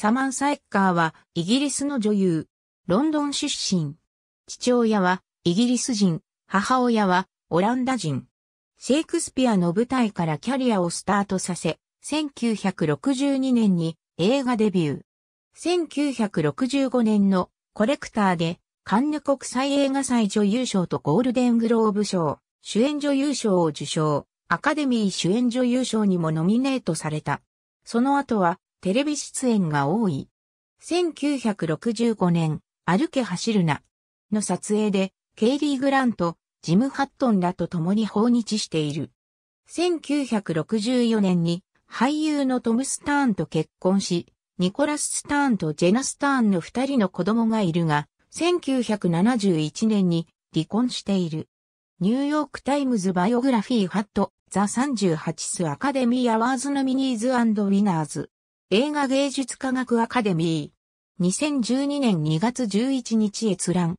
サマンサ・エッカーはイギリスの女優、ロンドン出身。父親はイギリス人、母親はオランダ人。シェイクスピアの舞台からキャリアをスタートさせ、1962年に映画デビュー。1965年のコレクターでカンヌ国際映画祭女優賞とゴールデングローブ賞、主演女優賞を受賞、アカデミー主演女優賞にもノミネートされた。その後はテレビ出演が多い。1965年、歩け走るな、の撮影で、ケイリー・グラント、ジム・ハットンらと共に訪日している。1964年に、俳優のトム・スターンと結婚し、ニコラス・スターンとジェナ・スターンの二人の子供がいるが、1971年に離婚している。ニューヨーク・タイムズ・バイオグラフィー・ハット、ザ・38ス・アカデミー・アワーズ・ノミニーズ・ウィナーズ。映画芸術科学アカデミー。2012年2月11日閲覧。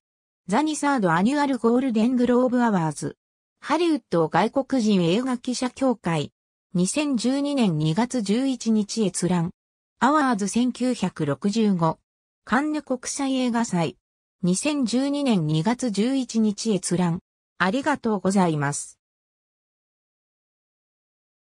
ザニサードアニュアルゴールデングローブアワーズ。ハリウッド外国人映画記者協会。2012年2月11日閲覧。アワーズ1965。カンヌ国際映画祭。2012年2月11日閲覧。ありがとうございます。